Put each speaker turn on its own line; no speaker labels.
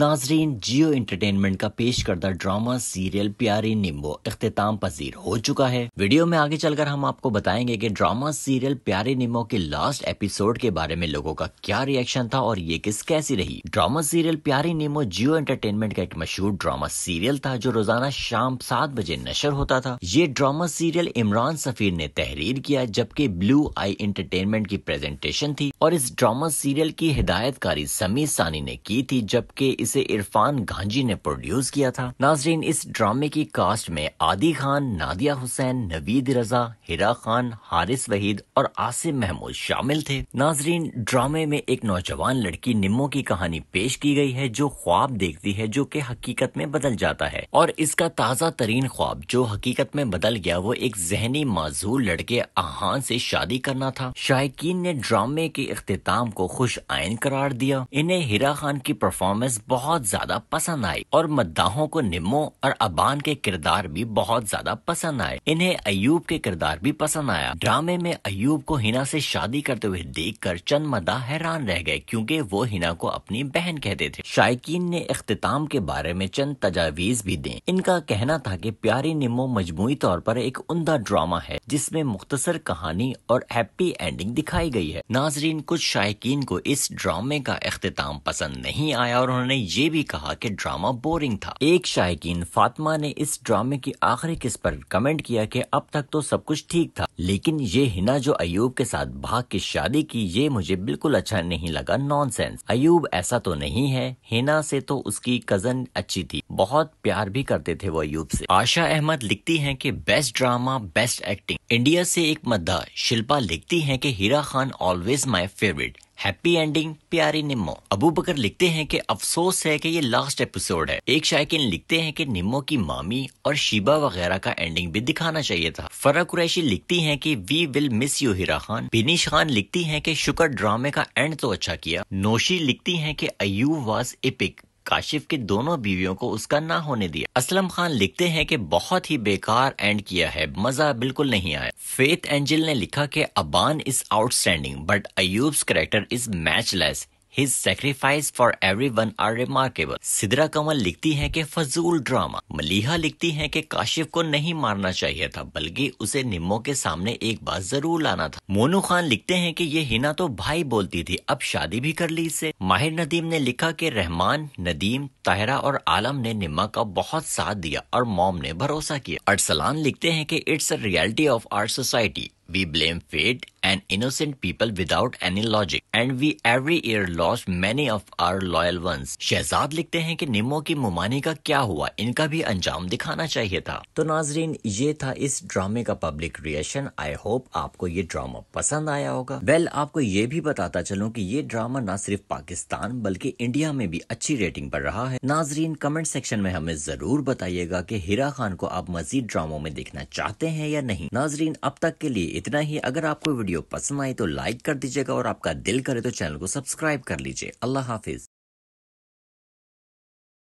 नाजरीन जियो इंटरटेनमेंट का पेश करदा ड्रामा सीरियल प्यारी निम्बो अख्ताम पजीर हो चुका है वीडियो में आगे चलकर हम आपको बताएंगे कि ड्रामा सीरियल प्यारी निम्बो के लास्ट एपिसोड के बारे में लोगों का क्या रिएक्शन था और ये किस कैसी रही ड्रामा सीरियल प्यारी निम्बो जियो इंटरटेनमेंट का एक मशहूर ड्रामा सीरियल था जो रोजाना शाम सात बजे नशर होता था ये ड्रामा सीरियल इमरान सफीर ने तहरीर किया जबकि ब्लू आई इंटरटेनमेंट की प्रेजेंटेशन थी और इस ड्रामा सीरियल की हिदायतकारी समी सानी ने की थी जबकि इसे इरफान गांजी ने प्रोड्यूस किया था नाजरीन इस ड्रामे की कास्ट में आदि खान नादिया हुसैन नवीद रजा हिरा खान हारिस वहीद और आसिम महमूद शामिल थे नाजरीन ड्रामे में एक नौजवान लड़की निम्मो की कहानी पेश की गई है जो ख्वाब देखती है जो की हकीकत में बदल जाता है और इसका ताजा तरीन ख्वाब जो हकीकत में बदल गया वो एक जहनी माजूर लड़के आहान से शादी करना था शायक ने ड्रामे के अख्ताम को खुश आयन करार दिया इन्हें हिरा खान की परफॉर्मेंस बहुत ज्यादा पसंद आई और मद्दाहों को निम्मो और अबान के किरदार भी बहुत ज्यादा पसंद आए इन्हें अयूब के किरदार भी पसंद आया ड्रामे में अयूब को हिना से शादी करते हुए देख कर चंद मदा हैरान रह गए क्योंकि वो हिना को अपनी बहन कहते थे शायकीन ने अख्ताम के बारे में चंद तजावीज भी दें इनका कहना था कि प्यारी निम्मो मजमुई तौर पर एक उमदा ड्रामा है जिसमें मुख्तसर कहानी और हैप्पी एंडिंग दिखाई गई है नाजरीन कुछ शायकीन को इस ड्रामे का अख्ताम पसंद नहीं आया और उन्होंने ये भी कहा कि ड्रामा बोरिंग था एक शायकीन फातिमा ने इस ड्रामे की आखिरी किस्त पर कमेंट किया कि अब तक तो सब कुछ ठीक था लेकिन ये हिना जो अयूब के साथ भाग की शादी की ये मुझे बिल्कुल अच्छा नहीं लगा नॉन अयूब ऐसा तो नहीं है हिना से तो उसकी कजन अच्छी थी बहुत प्यार भी करते थे वो अयूब से आशा अहमद लिखती हैं कि best drama best acting India से एक मद्दा शिल्पा लिखती हैं कि Hira Khan always my favourite happy ending प्यारी निम्मो अबू बकर लिखते हैं कि अफसोस है कि ये लास्ट एपिसोड है एक शायक लिखते हैं कि निम्मो की मामी और शिबा वगैरह का एंडिंग भी दिखाना चाहिए था फरा कुरैशी लिखती हैं कि we will miss you Hira Khan Binish Khan लिखती हैं कि शुक्र ड्रामे का एंड तो अच्छा किया नोशी लिखती हैं कि अयू वाज इपिक काशिफ की दोनों बीवियों को उसका ना होने दिया असलम खान लिखते हैं कि बहुत ही बेकार एंड किया है मजा बिल्कुल नहीं आया फेथ एंजल ने लिखा कि Aban is outstanding but Ayub's character is matchless his sacrifice for every one are remarkable Sidra Kanwal लिखती है कि फजूल ड्रामा मलिहा लिखती है कि काशिफ को नहीं मारना चाहिए था बल्कि उसे निम्मो के सामने एक बार जरूर लाना था मोनू खान लिखते हैं कि ये हिना तो भाई बोलती थी अब शादी भी कर ली इसे माहिर नदीम ने लिखा कि रहमान नदीम ताहरा और आलम ने निम्मा का बहुत साथ दिया और मोम ने भरोसा किया अरसलान लिखते हैं कि it's a reality of our society we blame fate and innocent people without any logic and we every year lost many of our loyal ones Shahzad लिखते हैं कि निमो की मुमानी का क्या हुआ इनका भी अंजाम दिखाना चाहिए था तो नाजरीन ये था इस ड्रामे का पब्लिक रिएक्शन आई होप आपको ये ड्रामा पसंद आया होगा वेल well, आपको ये भी बताता चलूं की ये ड्रामा न सिर्फ पाकिस्तान बल्कि इंडिया में भी अच्छी रेटिंग पर रहा है नाजरीन कमेंट सेक्शन में हमें जरूर बताइएगा की हिरा खान को आप मजीद ड्रामो में देखना चाहते हैं या नहीं नाजरीन अब तक के लिए इतना ही अगर आपको वीडियो वीडियो पसंद आई तो लाइक कर दीजिएगा और आपका दिल करे तो चैनल को सब्सक्राइब कर लीजिए अल्लाह हाफिज